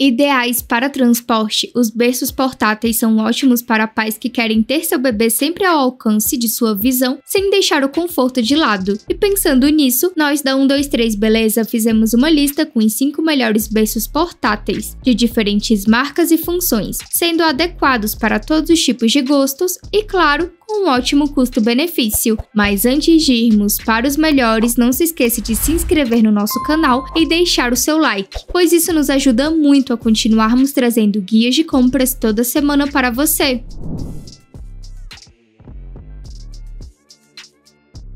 Ideais para transporte, os berços portáteis são ótimos para pais que querem ter seu bebê sempre ao alcance de sua visão, sem deixar o conforto de lado. E pensando nisso, nós da 123 Beleza fizemos uma lista com os 5 melhores berços portáteis, de diferentes marcas e funções, sendo adequados para todos os tipos de gostos e, claro, um ótimo custo-benefício. Mas antes de irmos para os melhores, não se esqueça de se inscrever no nosso canal e deixar o seu like, pois isso nos ajuda muito a continuarmos trazendo guias de compras toda semana para você.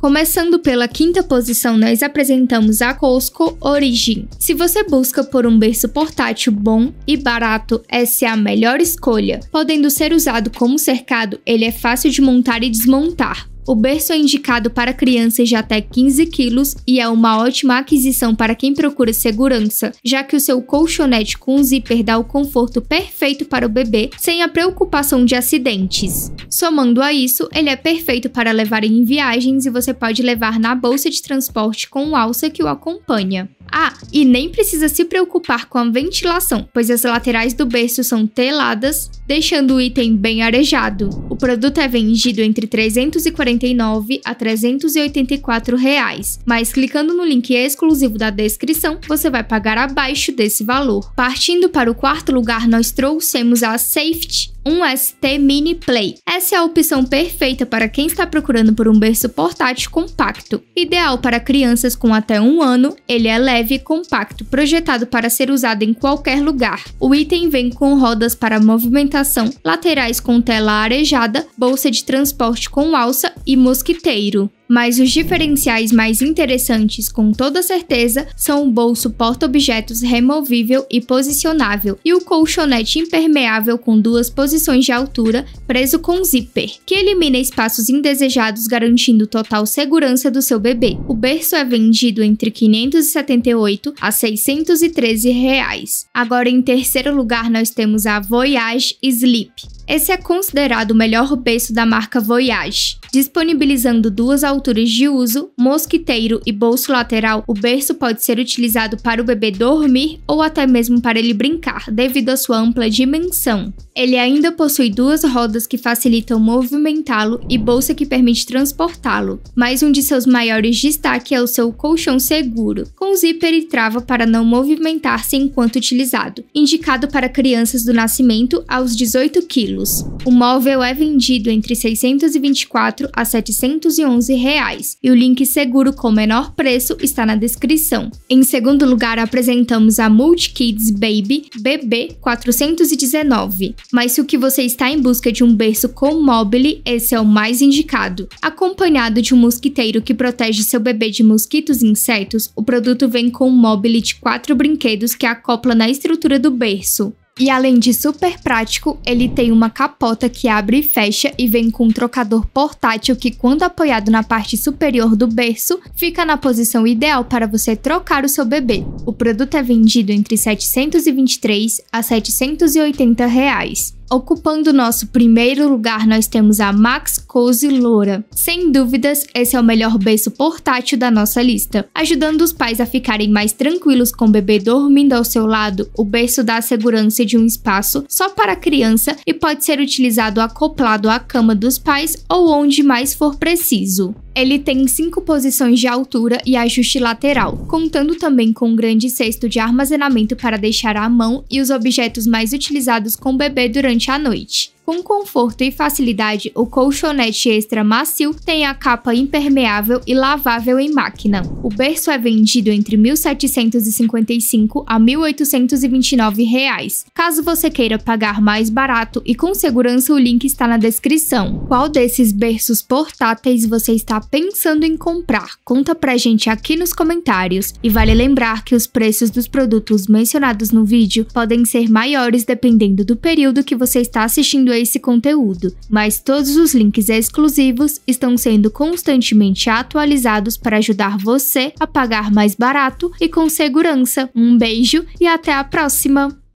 Começando pela quinta posição, nós apresentamos a Costco Origin. Se você busca por um berço portátil bom e barato, essa é a melhor escolha. Podendo ser usado como cercado, ele é fácil de montar e desmontar, o berço é indicado para crianças de até 15 quilos e é uma ótima aquisição para quem procura segurança, já que o seu colchonete com zíper dá o conforto perfeito para o bebê, sem a preocupação de acidentes. Somando a isso, ele é perfeito para levar em viagens e você pode levar na bolsa de transporte com alça que o acompanha. Ah, e nem precisa se preocupar com a ventilação, pois as laterais do berço são teladas, deixando o item bem arejado. O produto é vendido entre 349 a 384 reais, mas clicando no link exclusivo da descrição, você vai pagar abaixo desse valor. Partindo para o quarto lugar, nós trouxemos a Safety, um ST Mini Play. Essa é a opção perfeita para quem está procurando por um berço portátil compacto. Ideal para crianças com até um ano, ele é leve leve e compacto, projetado para ser usado em qualquer lugar. O item vem com rodas para movimentação, laterais com tela arejada, bolsa de transporte com alça e mosquiteiro mas os diferenciais mais interessantes com toda certeza são o bolso porta-objetos removível e posicionável e o colchonete impermeável com duas posições de altura preso com zíper, que elimina espaços indesejados garantindo total segurança do seu bebê. O berço é vendido entre 578 a 613 reais. Agora em terceiro lugar nós temos a Voyage Sleep, esse é considerado o melhor berço da marca Voyage. Disponibilizando duas alturas de uso, mosquiteiro e bolso lateral, o berço pode ser utilizado para o bebê dormir ou até mesmo para ele brincar, devido à sua ampla dimensão. Ele ainda possui duas rodas que facilitam movimentá-lo e bolsa que permite transportá-lo, mas um de seus maiores destaques é o seu colchão seguro, com zíper e trava para não movimentar-se enquanto utilizado, indicado para crianças do nascimento aos 18 quilos. O móvel é vendido entre 624 a 711 reais e o link seguro com menor preço está na descrição. Em segundo lugar, apresentamos a Multikids Baby BB 419 mas se o que você está em busca de um berço com mobile, esse é o mais indicado. Acompanhado de um mosquiteiro que protege seu bebê de mosquitos e insetos, o produto vem com um mobile de quatro brinquedos que acopla na estrutura do berço. E além de super prático, ele tem uma capota que abre e fecha e vem com um trocador portátil que quando apoiado na parte superior do berço, fica na posição ideal para você trocar o seu bebê. O produto é vendido entre 723 a 780 reais. Ocupando nosso primeiro lugar, nós temos a Max Cozy Loura. Sem dúvidas, esse é o melhor berço portátil da nossa lista. Ajudando os pais a ficarem mais tranquilos com o bebê dormindo ao seu lado, o berço dá a segurança de um espaço só para a criança e pode ser utilizado acoplado à cama dos pais ou onde mais for preciso. Ele tem cinco posições de altura e ajuste lateral, contando também com um grande cesto de armazenamento para deixar a mão e os objetos mais utilizados com o bebê durante durante a noite. Com conforto e facilidade, o colchonete extra macio tem a capa impermeável e lavável em máquina. O berço é vendido entre R$ 1.755 a R$ 1.829. Reais. Caso você queira pagar mais barato e com segurança, o link está na descrição. Qual desses berços portáteis você está pensando em comprar? Conta pra gente aqui nos comentários. E vale lembrar que os preços dos produtos mencionados no vídeo podem ser maiores dependendo do período que você está assistindo a esse conteúdo, mas todos os links exclusivos estão sendo constantemente atualizados para ajudar você a pagar mais barato e com segurança. Um beijo e até a próxima!